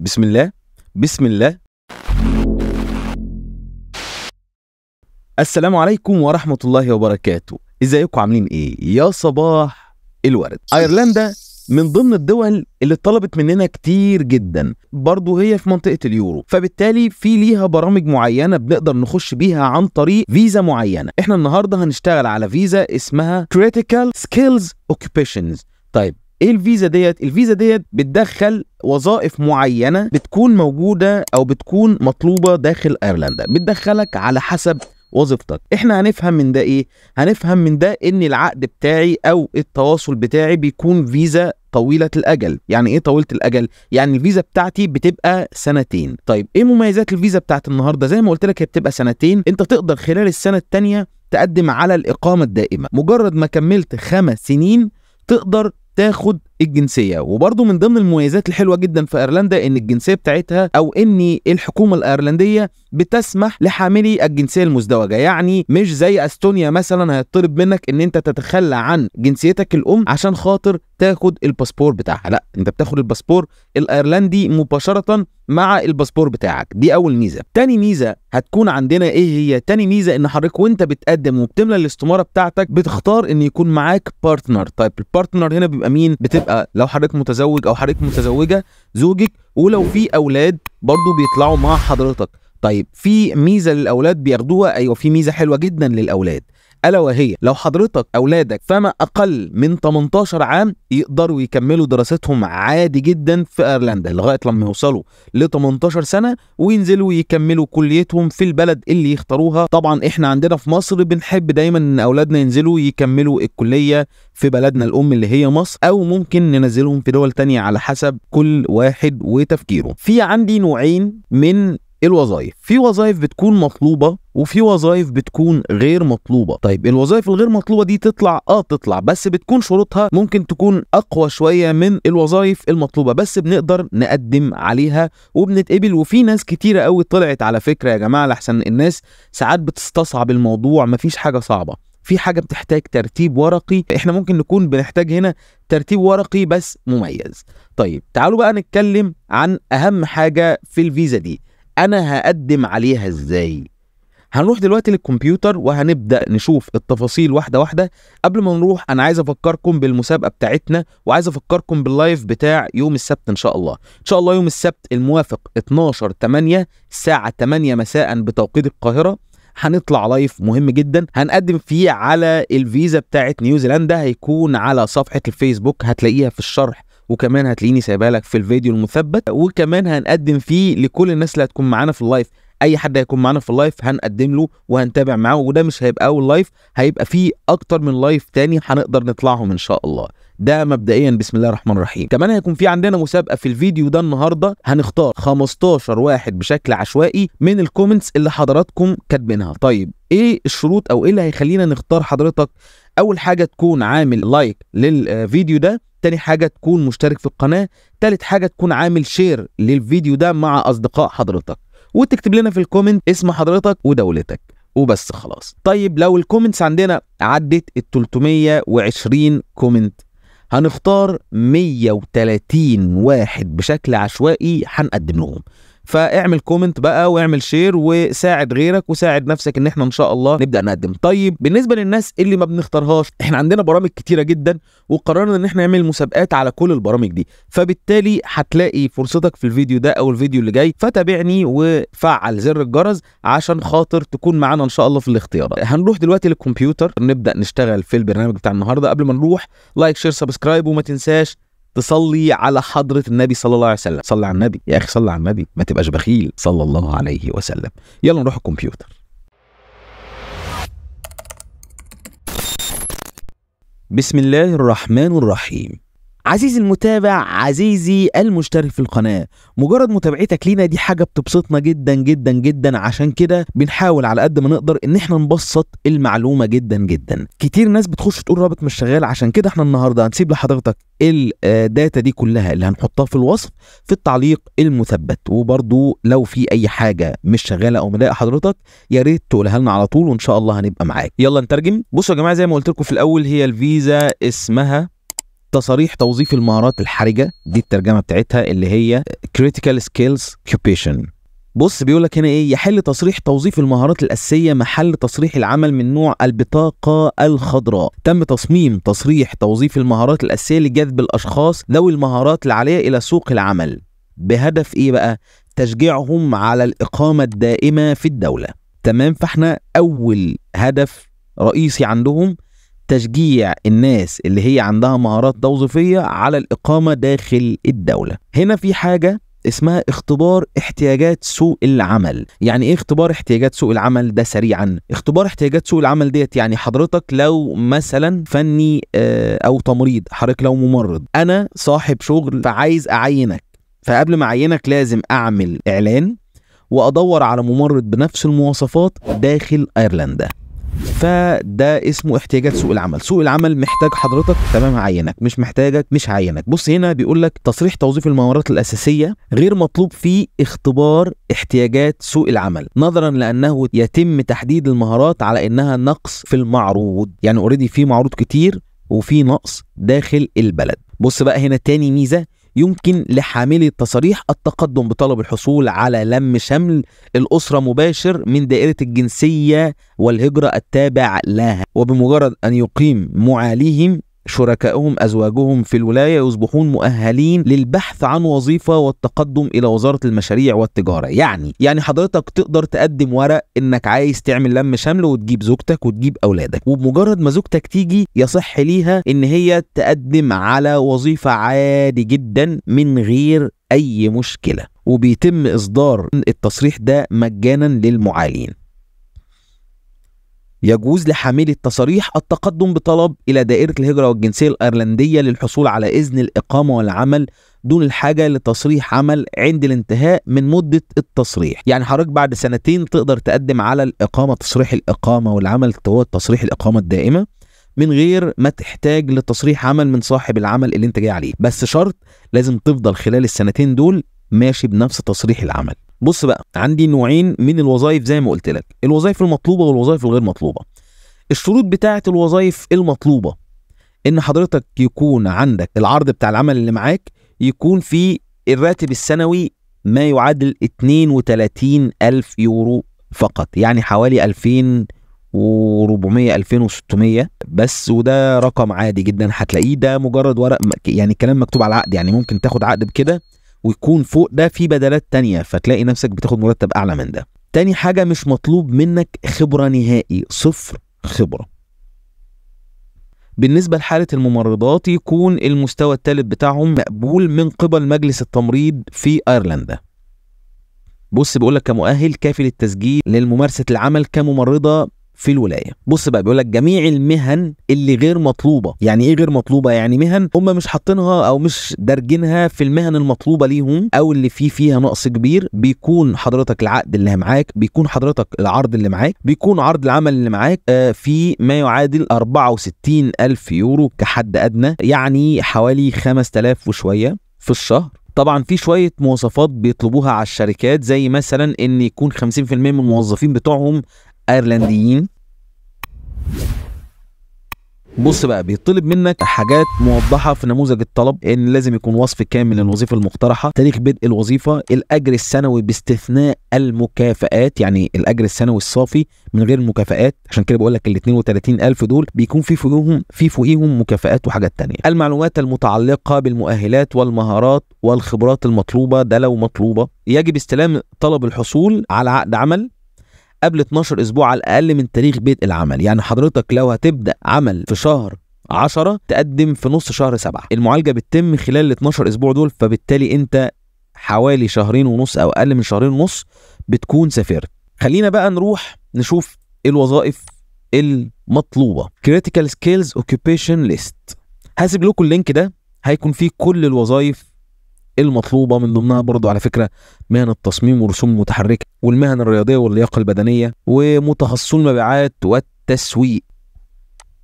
بسم الله بسم الله السلام عليكم ورحمة الله وبركاته ازيكم عاملين ايه يا صباح الورد ايرلندا من ضمن الدول اللي طلبت مننا كتير جدا برضه هي في منطقة اليورو فبالتالي في ليها برامج معينة بنقدر نخش بيها عن طريق فيزا معينة احنا النهاردة هنشتغل على فيزا اسمها Critical Skills Occupations طيب ايه الفيزا ديت الفيزا ديت بتدخل وظائف معينه بتكون موجوده او بتكون مطلوبه داخل ايرلندا بتدخلك على حسب وظيفتك احنا هنفهم من ده ايه هنفهم من ده ان العقد بتاعي او التواصل بتاعي بيكون فيزا طويلة الأجل، يعني إيه طويلة الأجل؟ يعني الفيزا بتاعتي بتبقى سنتين، طيب إيه مميزات الفيزا بتاعت النهاردة؟ زي ما قلت لك هي بتبقى سنتين، أنت تقدر خلال السنة التانية تقدم على الإقامة الدائمة، مجرد ما كملت خمس سنين تقدر تاخد الجنسيه وبرضه من ضمن المميزات الحلوه جدا في ايرلندا ان الجنسيه بتاعتها او ان الحكومه الايرلنديه بتسمح لحاملي الجنسيه المزدوجه يعني مش زي استونيا مثلا هيطلب منك ان انت تتخلى عن جنسيتك الام عشان خاطر تاخد الباسبور بتاعها لا انت بتاخد الباسبور الايرلندي مباشره مع الباسبور بتاعك دي اول ميزه تاني ميزه هتكون عندنا ايه هي تاني ميزه ان حضرتك وانت بتقدم وبتملى الاستماره بتاعتك بتختار ان يكون معاك بارتنر طيب البارتنر هنا بيبقى مين بتبقى يبقى آه، لو حضرتك متزوج او حضرتك متزوجه زوجك ولو في اولاد برضو بيطلعوا مع حضرتك طيب في ميزه للاولاد بياخدوها ايوه في ميزه حلوه جدا للاولاد الا وهي لو حضرتك اولادك فما اقل من 18 عام يقدروا يكملوا دراستهم عادي جدا في ايرلندا لغايه لما يوصلوا ل 18 سنه وينزلوا يكملوا كليتهم في البلد اللي يختاروها طبعا احنا عندنا في مصر بنحب دايما ان اولادنا ينزلوا يكملوا الكليه في بلدنا الام اللي هي مصر او ممكن ننزلهم في دول تانية على حسب كل واحد وتفكيره في عندي نوعين من الوظائف في وظائف بتكون مطلوبه وفي وظائف بتكون غير مطلوبه طيب الوظائف الغير مطلوبه دي تطلع اه تطلع بس بتكون شروطها ممكن تكون اقوى شويه من الوظائف المطلوبه بس بنقدر نقدم عليها وبنتقبل وفي ناس كتيره قوي طلعت على فكره يا جماعه لحسن الناس ساعات بتستصعب الموضوع مفيش حاجه صعبه في حاجه بتحتاج ترتيب ورقي احنا ممكن نكون بنحتاج هنا ترتيب ورقي بس مميز طيب تعالوا بقى نتكلم عن اهم حاجه في الفيزا دي انا هقدم عليها ازاي هنروح دلوقتي للكمبيوتر وهنبدا نشوف التفاصيل واحده واحده قبل ما نروح انا عايز افكركم بالمسابقه بتاعتنا وعايز افكركم باللايف بتاع يوم السبت ان شاء الله ان شاء الله يوم السبت الموافق 12 8 الساعه 8 مساء بتوقيت القاهره هنطلع لايف مهم جدا هنقدم فيه على الفيزا بتاعت نيوزيلندا هيكون على صفحه الفيسبوك هتلاقيها في الشرح وكمان هتلاقيني سايبها لك في الفيديو المثبت وكمان هنقدم فيه لكل الناس اللي هتكون معانا في اللايف اي حد هيكون معانا في اللايف هنقدم له وهنتابع معاه وده مش هيبقى اول لايف هيبقى فيه اكتر من لايف تاني هنقدر نطلعهم ان شاء الله ده مبدئيا بسم الله الرحمن الرحيم كمان هيكون في عندنا مسابقه في الفيديو ده النهارده هنختار 15 واحد بشكل عشوائي من الكومنتس اللي حضراتكم كاتبينها طيب ايه الشروط او ايه اللي هيخلينا نختار حضرتك اول حاجه تكون عامل لايك للفيديو ده تاني حاجة تكون مشترك في القناة تالت حاجة تكون عامل شير للفيديو ده مع أصدقاء حضرتك وتكتب لنا في الكومنت اسم حضرتك ودولتك وبس خلاص طيب لو الكومنتس عندنا عدت ال 320 كومنت هنختار 130 واحد بشكل عشوائي هنقدم لهم فاعمل كومنت بقى واعمل شير وساعد غيرك وساعد نفسك ان احنا ان شاء الله نبدا نقدم طيب بالنسبه للناس اللي ما بنختارهاش احنا عندنا برامج كتيره جدا وقررنا ان احنا نعمل مسابقات على كل البرامج دي فبالتالي هتلاقي فرصتك في الفيديو ده او الفيديو اللي جاي فتابعني وفعل زر الجرس عشان خاطر تكون معانا ان شاء الله في الاختيارات هنروح دلوقتي للكمبيوتر نبدا نشتغل في البرنامج بتاع النهارده قبل ما نروح لايك شير سبسكرايب وما تنساش تصلي على حضرة النبي صلى الله عليه وسلم صلي على النبي يا أخي صلي على النبي ما تبقاش بخيل صلى الله عليه وسلم يلا نروح الكمبيوتر بسم الله الرحمن الرحيم عزيزي المتابع عزيزي المشترك في القناة مجرد متابعتك لينا دي حاجة بتبسطنا جدا جدا جدا عشان كده بنحاول على قد ما نقدر ان احنا نبسط المعلومة جدا جدا كتير ناس بتخش تقول رابط مش شغال عشان كده احنا النهاردة هنسيب لحضرتك الداتا آه، دي كلها اللي هنحطها في الوصف في التعليق المثبت وبرضو لو في اي حاجة مش شغالة او مضايقة حضرتك يا ريت تقولها لنا على طول وان شاء الله هنبقى معاك يلا نترجم بصوا يا جماعة زي ما قلت لكم في الاول هي الفيزا اسمها تصاريح توظيف المهارات الحرجه دي الترجمه بتاعتها اللي هي critical skills occupation بص بيقول لك هنا ايه يحل تصريح توظيف المهارات الاساسيه محل تصريح العمل من نوع البطاقه الخضراء تم تصميم تصريح توظيف المهارات الاساسيه لجذب الاشخاص ذوي المهارات العاليه الى سوق العمل بهدف ايه بقى تشجيعهم على الاقامه الدائمه في الدوله تمام فاحنا اول هدف رئيسي عندهم تشجيع الناس اللي هي عندها مهارات توظيفية على الإقامة داخل الدولة هنا في حاجة اسمها اختبار احتياجات سوق العمل يعني ايه اختبار احتياجات سوق العمل ده سريعا اختبار احتياجات سوق العمل ديت يعني حضرتك لو مثلا فني اه او تمريض حضرتك لو ممرض انا صاحب شغل فعايز اعينك فقبل ما اعينك لازم اعمل اعلان وادور على ممرض بنفس المواصفات داخل ايرلندا فده اسمه احتياجات سوق العمل سوق العمل محتاج حضرتك تمام هعينك مش محتاجك مش هعينك بص هنا بيقول لك تصريح توظيف المهارات الاساسيه غير مطلوب فيه اختبار احتياجات سوق العمل نظرا لانه يتم تحديد المهارات على انها نقص في المعروض يعني اوريدي في معروض كتير وفي نقص داخل البلد بص بقى هنا تاني ميزه يمكن لحاملي التصاريح التقدم بطلب الحصول على لم شمل الأسرة مباشر من دائرة الجنسية والهجرة التابع لها وبمجرد أن يقيم معاليهم شركائهم أزواجهم في الولاية يصبحون مؤهلين للبحث عن وظيفة والتقدم إلى وزارة المشاريع والتجارة يعني يعني حضرتك تقدر تقدم ورق إنك عايز تعمل لم شمل وتجيب زوجتك وتجيب أولادك وبمجرد ما زوجتك تيجي يصح ليها إن هي تقدم على وظيفة عادي جدا من غير أي مشكلة وبيتم إصدار التصريح ده مجانا للمعالين يجوز لحاملي التصاريح التقدم بطلب إلى دائرة الهجرة والجنسية الأيرلندية للحصول على إذن الإقامة والعمل دون الحاجة لتصريح عمل عند الانتهاء من مدة التصريح يعني حضرتك بعد سنتين تقدر تقدم على الإقامة تصريح الإقامة والعمل هو تصريح الإقامة الدائمة من غير ما تحتاج لتصريح عمل من صاحب العمل اللي انت جاي عليه بس شرط لازم تفضل خلال السنتين دول ماشي بنفس تصريح العمل بص بقى عندي نوعين من الوظائف زي ما قلت لك الوظائف المطلوبه والوظائف الغير مطلوبه الشروط بتاعه الوظائف المطلوبه ان حضرتك يكون عندك العرض بتاع العمل اللي معاك يكون في الراتب السنوي ما يعادل 32 ألف يورو فقط يعني حوالي 2400 2600 بس وده رقم عادي جدا هتلاقيه ده مجرد ورق يعني الكلام مكتوب على العقد يعني ممكن تاخد عقد بكده ويكون فوق ده في بدلات تانية فتلاقي نفسك بتاخد مرتب اعلى من ده تاني حاجه مش مطلوب منك خبره نهائي صفر خبره بالنسبة لحالة الممرضات يكون المستوى الثالث بتاعهم مقبول من قبل مجلس التمريض في أيرلندا بص بيقول لك كمؤهل كافي للتسجيل لممارسة العمل كممرضة في الولايه بص بقى بيقول لك جميع المهن اللي غير مطلوبه يعني ايه غير مطلوبه يعني مهن هم مش حاطينها او مش دارجينها في المهن المطلوبه ليهم او اللي في فيها نقص كبير بيكون حضرتك العقد اللي معاك بيكون حضرتك العرض اللي معاك بيكون عرض العمل اللي معاك آه، في ما يعادل 64 ألف يورو كحد أدنى يعني حوالي 5000 وشوية في الشهر طبعا في شويه مواصفات بيطلبوها على الشركات زي مثلا ان يكون 50% من الموظفين بتوعهم ايرلنديين بص بقى بيطلب منك حاجات موضحه في نموذج الطلب ان لازم يكون وصف كامل للوظيفه المقترحه تاريخ بدء الوظيفه الاجر السنوي باستثناء المكافآت يعني الاجر السنوي الصافي من غير المكافآت عشان كده بقول لك ال 32000 دول بيكون في فوقهم في فوقهم مكافآت وحاجات تانية المعلومات المتعلقه بالمؤهلات والمهارات والخبرات المطلوبه ده لو مطلوبه يجب استلام طلب الحصول على عقد عمل قبل 12 اسبوع على الاقل من تاريخ بدء العمل يعني حضرتك لو هتبدا عمل في شهر 10 تقدم في نص شهر 7 المعالجه بتتم خلال ال 12 اسبوع دول فبالتالي انت حوالي شهرين ونص او اقل من شهرين ونص بتكون سافرت خلينا بقى نروح نشوف ايه الوظائف المطلوبه كريتيكال سكيلز اوكيبيشن ليست هسيب لكم اللينك ده هيكون فيه كل الوظائف المطلوبة من ضمنها برضو على فكرة مهن التصميم والرسوم المتحركة والمهن الرياضية واللياقة البدنية ومتخصصو المبيعات والتسويق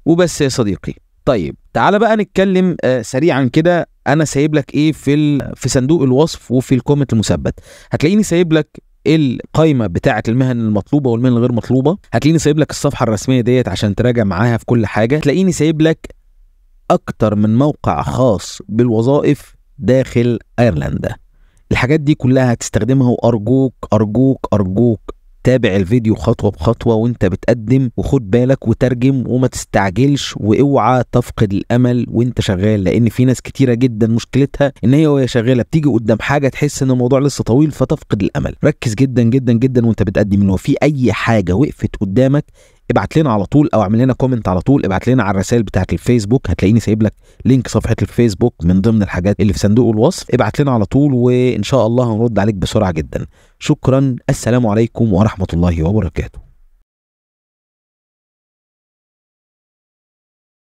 وبس يا صديقي طيب تعالى بقى نتكلم آه، سريعا كده انا سايب لك ايه في ال... في صندوق الوصف وفي الكومنت المثبت هتلاقيني سايب لك القايمه بتاعه المهن المطلوبه والمهن الغير مطلوبه هتلاقيني سايب لك الصفحه الرسميه ديت عشان تراجع معاها في كل حاجه هتلاقيني سايب لك اكتر من موقع خاص بالوظائف داخل ايرلندا الحاجات دي كلها هتستخدمها وارجوك ارجوك ارجوك تابع الفيديو خطوة بخطوة وانت بتقدم وخد بالك وترجم وما تستعجلش واوعى تفقد الامل وانت شغال لان في ناس كتيرة جدا مشكلتها ان هي وهي شغالة بتيجي قدام حاجة تحس ان الموضوع لسه طويل فتفقد الامل ركز جدا جدا جدا وانت بتقدم لو في اي حاجة وقفت قدامك ابعت لنا على طول او اعمل لنا كومنت على طول ابعت لنا على الرسائل بتاعه الفيسبوك هتلاقيني سايب لك لينك صفحه الفيسبوك من ضمن الحاجات اللي في صندوق الوصف ابعت لنا على طول وان شاء الله هنرد عليك بسرعه جدا شكرا السلام عليكم ورحمه الله وبركاته